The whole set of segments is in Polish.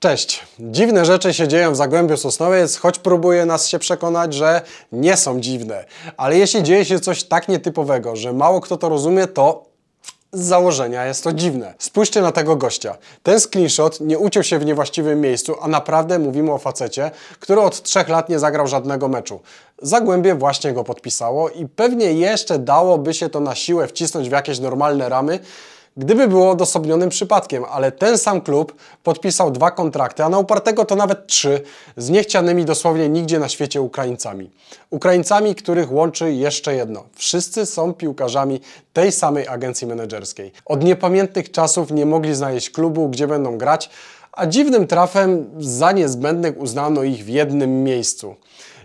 Cześć! Dziwne rzeczy się dzieją w Zagłębiu Sosnowiec, choć próbuje nas się przekonać, że nie są dziwne. Ale jeśli dzieje się coś tak nietypowego, że mało kto to rozumie, to z założenia jest to dziwne. Spójrzcie na tego gościa. Ten screenshot nie uciął się w niewłaściwym miejscu, a naprawdę mówimy o facecie, który od trzech lat nie zagrał żadnego meczu. Zagłębie właśnie go podpisało i pewnie jeszcze dałoby się to na siłę wcisnąć w jakieś normalne ramy, Gdyby było odosobnionym przypadkiem, ale ten sam klub podpisał dwa kontrakty, a na upartego to nawet trzy, z niechcianymi dosłownie nigdzie na świecie Ukraińcami. Ukraińcami, których łączy jeszcze jedno. Wszyscy są piłkarzami tej samej agencji menedżerskiej. Od niepamiętnych czasów nie mogli znaleźć klubu, gdzie będą grać, a dziwnym trafem za niezbędnych uznano ich w jednym miejscu.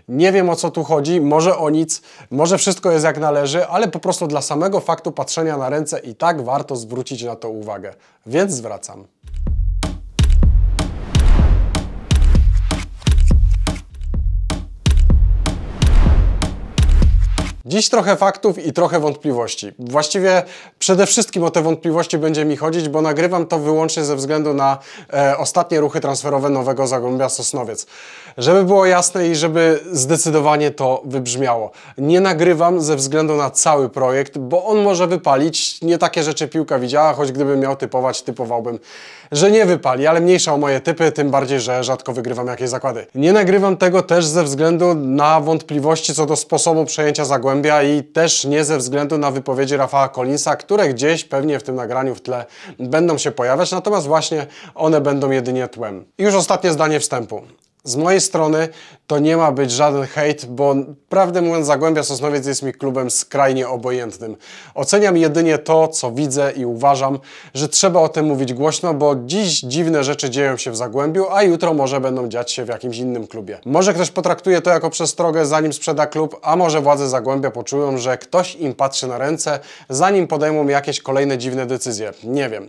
Nie wiem o co tu chodzi, może o nic, może wszystko jest jak należy, ale po prostu dla samego faktu patrzenia na ręce i tak warto zwrócić na to uwagę. Więc zwracam. Dziś trochę faktów i trochę wątpliwości. Właściwie przede wszystkim o te wątpliwości będzie mi chodzić, bo nagrywam to wyłącznie ze względu na e, ostatnie ruchy transferowe nowego Zagłębia Sosnowiec. Żeby było jasne i żeby zdecydowanie to wybrzmiało. Nie nagrywam ze względu na cały projekt, bo on może wypalić. Nie takie rzeczy piłka widziała, choć gdybym miał typować, typowałbym, że nie wypali, ale mniejsza o moje typy, tym bardziej, że rzadko wygrywam jakieś zakłady. Nie nagrywam tego też ze względu na wątpliwości co do sposobu przejęcia Zagłębia i też nie ze względu na wypowiedzi Rafała Collinsa, które gdzieś pewnie w tym nagraniu w tle będą się pojawiać, natomiast właśnie one będą jedynie tłem. I już ostatnie zdanie wstępu. Z mojej strony to nie ma być żaden hejt, bo prawdę mówiąc Zagłębia Sosnowiec jest mi klubem skrajnie obojętnym. Oceniam jedynie to, co widzę i uważam, że trzeba o tym mówić głośno, bo dziś dziwne rzeczy dzieją się w Zagłębiu, a jutro może będą dziać się w jakimś innym klubie. Może ktoś potraktuje to jako przestrogę, zanim sprzeda klub, a może władze Zagłębia poczują, że ktoś im patrzy na ręce, zanim podejmą jakieś kolejne dziwne decyzje. Nie wiem.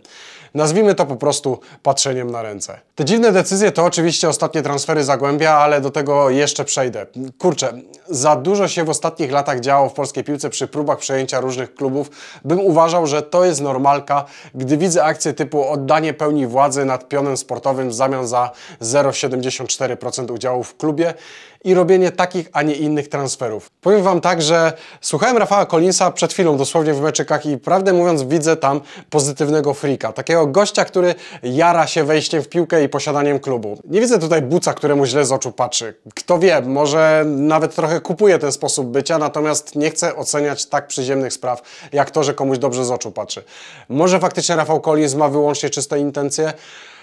Nazwijmy to po prostu patrzeniem na ręce. Te dziwne decyzje to oczywiście ostatnie transfery Zagłębia, ale do tego jeszcze przejdę? Kurczę, za dużo się w ostatnich latach działo w polskiej piłce przy próbach przejęcia różnych klubów, bym uważał, że to jest normalka, gdy widzę akcje typu oddanie pełni władzy nad pionem sportowym w zamian za 0,74% udziału w klubie i robienie takich, a nie innych transferów. Powiem Wam tak, że słuchałem Rafała Kolinsa przed chwilą dosłownie w meczykach i prawdę mówiąc widzę tam pozytywnego frika, takiego gościa, który jara się wejściem w piłkę i posiadaniem klubu. Nie widzę tutaj buca, któremu źle z oczu patrzy, kto wie, może nawet trochę kupuje ten sposób bycia, natomiast nie chcę oceniać tak przyziemnych spraw, jak to, że komuś dobrze z oczu patrzy. Może faktycznie Rafał Collins ma wyłącznie czyste intencje,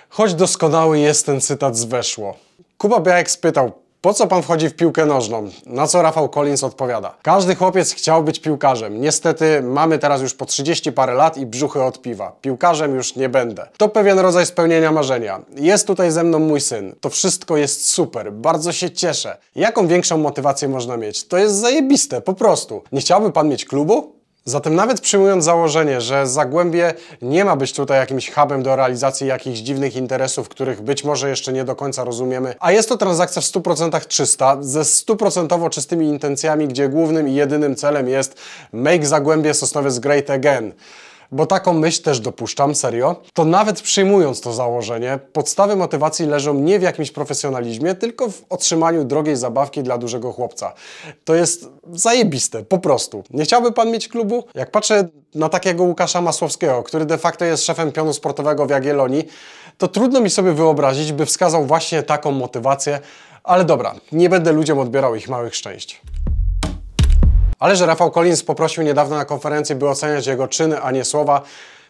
choć doskonały jest ten cytat z Weszło. Kuba Białek spytał, po co pan wchodzi w piłkę nożną? Na co Rafał Collins odpowiada? Każdy chłopiec chciał być piłkarzem. Niestety mamy teraz już po 30 parę lat i brzuchy od piwa. Piłkarzem już nie będę. To pewien rodzaj spełnienia marzenia. Jest tutaj ze mną mój syn. To wszystko jest super. Bardzo się cieszę. Jaką większą motywację można mieć? To jest zajebiste, po prostu. Nie chciałby pan mieć klubu? Zatem nawet przyjmując założenie, że Zagłębie nie ma być tutaj jakimś hubem do realizacji jakichś dziwnych interesów, których być może jeszcze nie do końca rozumiemy, a jest to transakcja w 100% czysta, ze 100% czystymi intencjami, gdzie głównym i jedynym celem jest make Zagłębie Sosnowiec great again bo taką myśl też dopuszczam, serio, to nawet przyjmując to założenie, podstawy motywacji leżą nie w jakimś profesjonalizmie, tylko w otrzymaniu drogiej zabawki dla dużego chłopca. To jest zajebiste, po prostu. Nie chciałby pan mieć klubu? Jak patrzę na takiego Łukasza Masłowskiego, który de facto jest szefem pionu sportowego w Jagiellonii, to trudno mi sobie wyobrazić, by wskazał właśnie taką motywację, ale dobra, nie będę ludziom odbierał ich małych szczęść. Ale że Rafał Collins poprosił niedawno na konferencji, by oceniać jego czyny, a nie słowa,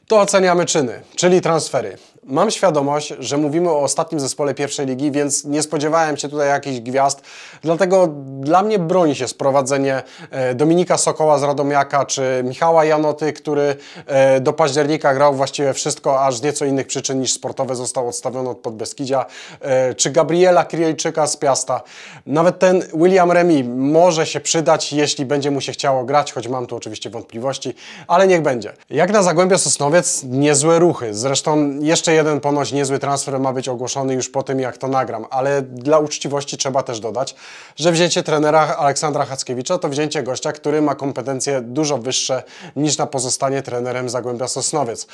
to oceniamy czyny, czyli transfery. Mam świadomość, że mówimy o ostatnim zespole pierwszej ligi, więc nie spodziewałem się tutaj jakichś gwiazd, dlatego dla mnie broni się sprowadzenie e, Dominika Sokoła z Radomiaka czy Michała Janoty, który e, do października grał właściwie wszystko, aż z nieco innych przyczyn niż sportowe został odstawiony od Podbeskidzia, e, czy Gabriela Krijejczyka z Piasta. Nawet ten William Remy może się przydać, jeśli będzie mu się chciało grać, choć mam tu oczywiście wątpliwości, ale niech będzie. Jak na Zagłębia Sosnowiec niezłe ruchy, zresztą jeszcze jeszcze jeden ponoć niezły transfer ma być ogłoszony już po tym, jak to nagram, ale dla uczciwości trzeba też dodać, że wzięcie trenera Aleksandra Hackiewicza to wzięcie gościa, który ma kompetencje dużo wyższe niż na pozostanie trenerem Zagłębia Sosnowiec.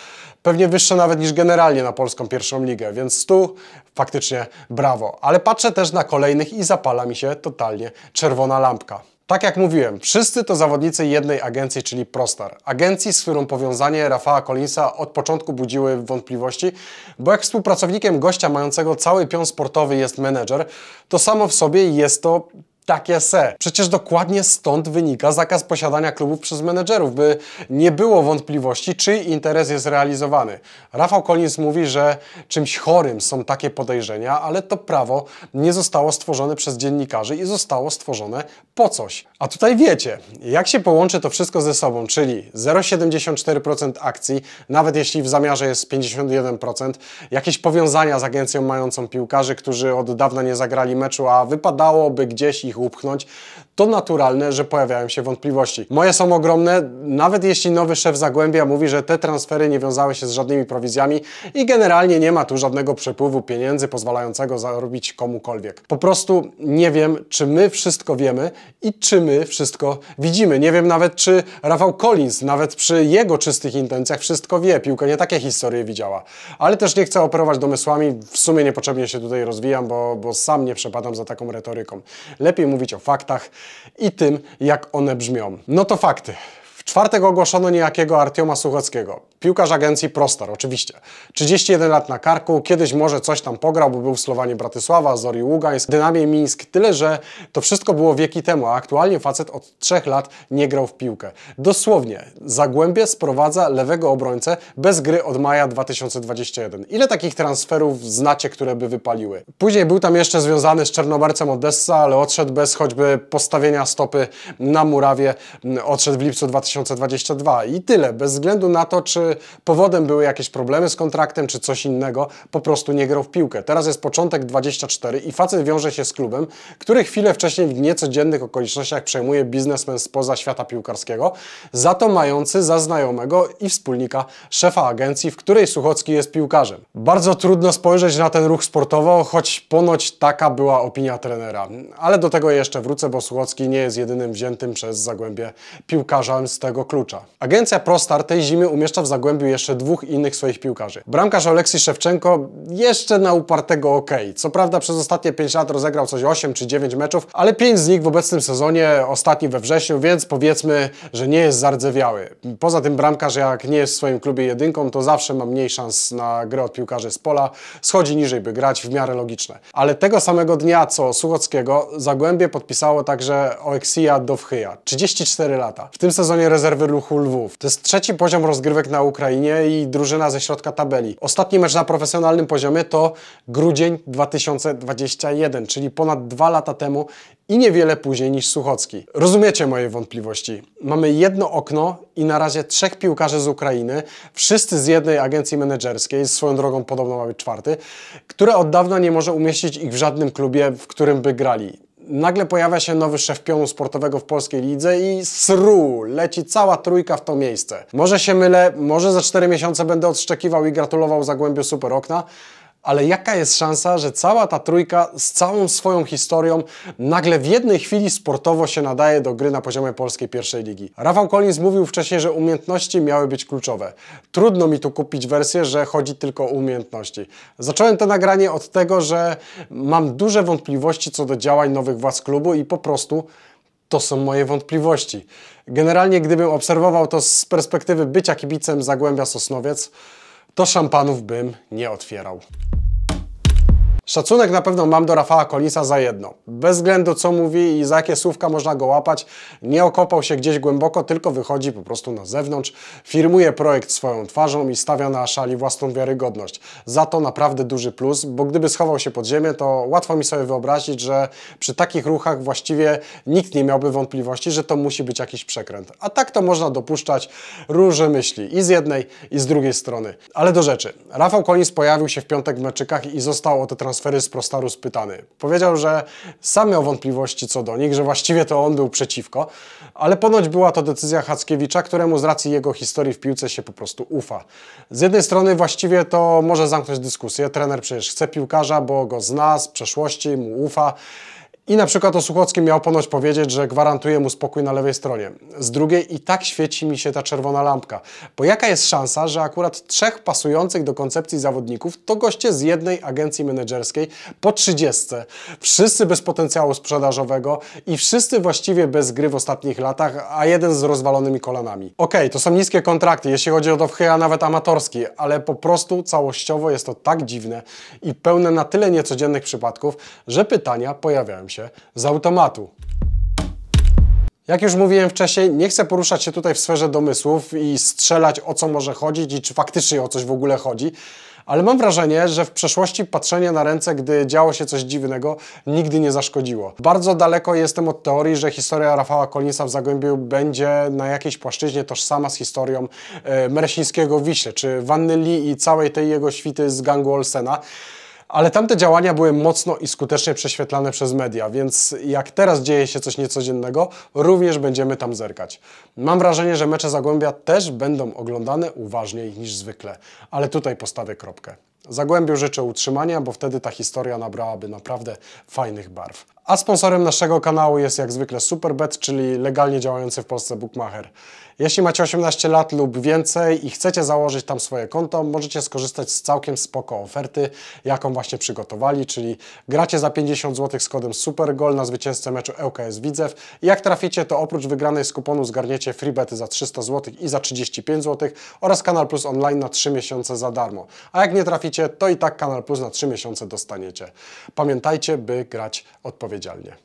Pewnie wyższe nawet niż generalnie na polską pierwszą ligę, więc tu faktycznie brawo. Ale patrzę też na kolejnych i zapala mi się totalnie czerwona lampka. Tak jak mówiłem, wszyscy to zawodnicy jednej agencji, czyli Prostar. Agencji, z którą powiązanie Rafała Collinsa od początku budziły wątpliwości, bo jak współpracownikiem gościa mającego cały pion sportowy jest menedżer, to samo w sobie jest to takie se. Przecież dokładnie stąd wynika zakaz posiadania klubów przez menedżerów, by nie było wątpliwości, czy interes jest realizowany. Rafał Collins mówi, że czymś chorym są takie podejrzenia, ale to prawo nie zostało stworzone przez dziennikarzy i zostało stworzone po coś. A tutaj wiecie, jak się połączy to wszystko ze sobą, czyli 0,74% akcji, nawet jeśli w zamiarze jest 51%, jakieś powiązania z agencją mającą piłkarzy, którzy od dawna nie zagrali meczu, a wypadałoby gdzieś ich ich upchnąć, to naturalne, że pojawiają się wątpliwości. Moje są ogromne, nawet jeśli nowy szef Zagłębia mówi, że te transfery nie wiązały się z żadnymi prowizjami i generalnie nie ma tu żadnego przepływu pieniędzy pozwalającego zarobić komukolwiek. Po prostu nie wiem, czy my wszystko wiemy i czy my wszystko widzimy. Nie wiem nawet, czy Rafał Collins, nawet przy jego czystych intencjach wszystko wie. Piłka nie takie historie widziała. Ale też nie chcę operować domysłami, w sumie niepotrzebnie się tutaj rozwijam, bo, bo sam nie przepadam za taką retoryką. Lepiej mówić o faktach i tym, jak one brzmią. No to fakty czwartek ogłoszono niejakiego Artioma Suchockiego, piłkarz agencji Prostar oczywiście. 31 lat na karku, kiedyś może coś tam pograł, bo był w Słowanie Bratysława, Zori Ługańsk, Dynamie Mińsk, tyle że to wszystko było wieki temu, a aktualnie facet od trzech lat nie grał w piłkę. Dosłownie, Zagłębie sprowadza lewego obrońcę bez gry od maja 2021. Ile takich transferów znacie, które by wypaliły? Później był tam jeszcze związany z Czernobarcem Odessa, ale odszedł bez choćby postawienia stopy na murawie, odszedł w lipcu 2021 2022 i tyle, bez względu na to, czy powodem były jakieś problemy z kontraktem, czy coś innego, po prostu nie grał w piłkę. Teraz jest początek 24 i facet wiąże się z klubem, który chwilę wcześniej w niecodziennych okolicznościach przejmuje biznesmen spoza świata piłkarskiego, za to mający za znajomego i wspólnika szefa agencji, w której Suchocki jest piłkarzem. Bardzo trudno spojrzeć na ten ruch sportowo, choć ponoć taka była opinia trenera. Ale do tego jeszcze wrócę, bo Suchocki nie jest jedynym wziętym przez Zagłębie piłkarzem z tego klucza. Agencja Prostar tej zimy umieszcza w Zagłębiu jeszcze dwóch innych swoich piłkarzy. Bramkarz Oleksij Szewczenko jeszcze na upartego ok. Co prawda przez ostatnie 5 lat rozegrał coś 8 czy 9 meczów, ale 5 z nich w obecnym sezonie, ostatni we wrześniu, więc powiedzmy, że nie jest zardzewiały. Poza tym bramkarz jak nie jest w swoim klubie jedynką, to zawsze ma mniej szans na grę od piłkarzy z pola, schodzi niżej, by grać w miarę logiczne. Ale tego samego dnia co Suchockiego, Zagłębie podpisało także Oleksija Dowchyja, 34 lata. W tym sezonie rezerwy Luchu Lwów. To jest trzeci poziom rozgrywek na Ukrainie i drużyna ze środka tabeli. Ostatni mecz na profesjonalnym poziomie to grudzień 2021, czyli ponad dwa lata temu i niewiele później niż Suchocki. Rozumiecie moje wątpliwości. Mamy jedno okno i na razie trzech piłkarzy z Ukrainy, wszyscy z jednej agencji menedżerskiej, swoją drogą podobno ma być czwarty, które od dawna nie może umieścić ich w żadnym klubie, w którym by grali nagle pojawia się nowy szef pionu sportowego w polskiej lidze i sru, leci cała trójka w to miejsce. Może się mylę, może za 4 miesiące będę odszczekiwał i gratulował Zagłębiu Super Okna, ale jaka jest szansa, że cała ta trójka z całą swoją historią nagle w jednej chwili sportowo się nadaje do gry na poziomie polskiej pierwszej ligi? Rafał Collins mówił wcześniej, że umiejętności miały być kluczowe. Trudno mi tu kupić wersję, że chodzi tylko o umiejętności. Zacząłem to nagranie od tego, że mam duże wątpliwości co do działań nowych władz klubu i po prostu to są moje wątpliwości. Generalnie gdybym obserwował to z perspektywy bycia kibicem Zagłębia Sosnowiec, to szampanów bym nie otwierał. Szacunek na pewno mam do Rafała Kolisa za jedno. Bez względu co mówi i za jakie słówka można go łapać, nie okopał się gdzieś głęboko, tylko wychodzi po prostu na zewnątrz, firmuje projekt swoją twarzą i stawia na szali własną wiarygodność. Za to naprawdę duży plus, bo gdyby schował się pod ziemię, to łatwo mi sobie wyobrazić, że przy takich ruchach właściwie nikt nie miałby wątpliwości, że to musi być jakiś przekręt. A tak to można dopuszczać różne myśli i z jednej i z drugiej strony. Ale do rzeczy. Rafał Kolis pojawił się w piątek w meczykach i został o te Sfery z Prostaru spytany. Powiedział, że sam miał wątpliwości co do nich, że właściwie to on był przeciwko, ale ponoć była to decyzja Hackiewicza, któremu z racji jego historii w piłce się po prostu ufa. Z jednej strony właściwie to może zamknąć dyskusję, trener przecież chce piłkarza, bo go zna z przeszłości, mu ufa, i na przykład o miał ponoć powiedzieć, że gwarantuje mu spokój na lewej stronie. Z drugiej i tak świeci mi się ta czerwona lampka, bo jaka jest szansa, że akurat trzech pasujących do koncepcji zawodników to goście z jednej agencji menedżerskiej po 30. Wszyscy bez potencjału sprzedażowego i wszyscy właściwie bez gry w ostatnich latach, a jeden z rozwalonymi kolanami. Okej, okay, to są niskie kontrakty, jeśli chodzi o a nawet amatorski, ale po prostu całościowo jest to tak dziwne i pełne na tyle niecodziennych przypadków, że pytania pojawiają się się z automatu. Jak już mówiłem wcześniej, nie chcę poruszać się tutaj w sferze domysłów i strzelać o co może chodzić i czy faktycznie o coś w ogóle chodzi, ale mam wrażenie, że w przeszłości patrzenie na ręce, gdy działo się coś dziwnego, nigdy nie zaszkodziło. Bardzo daleko jestem od teorii, że historia Rafała Kolinsa w Zagłębiu będzie na jakiejś płaszczyźnie tożsama z historią e, Meresińskiego Wiśle, czy Wanny Lee i całej tej jego świty z gangu Olsena ale tamte działania były mocno i skutecznie prześwietlane przez media, więc jak teraz dzieje się coś niecodziennego, również będziemy tam zerkać. Mam wrażenie, że mecze Zagłębia też będą oglądane uważniej niż zwykle, ale tutaj postawię kropkę. Zagłębiu życzę utrzymania, bo wtedy ta historia nabrałaby naprawdę fajnych barw. A sponsorem naszego kanału jest jak zwykle Superbet, czyli legalnie działający w Polsce bookmacher. Jeśli macie 18 lat lub więcej i chcecie założyć tam swoje konto, możecie skorzystać z całkiem spoko oferty, jaką właśnie przygotowali, czyli gracie za 50 zł z kodem SUPERGOL na zwycięzcę meczu ŁKS Widzew i jak traficie, to oprócz wygranej z kuponu zgarniecie freebety za 300 zł i za 35 zł oraz Kanal Plus Online na 3 miesiące za darmo. A jak nie traficie, to i tak Kanal Plus na 3 miesiące dostaniecie. Pamiętajcie, by grać odpowiednio tecelli.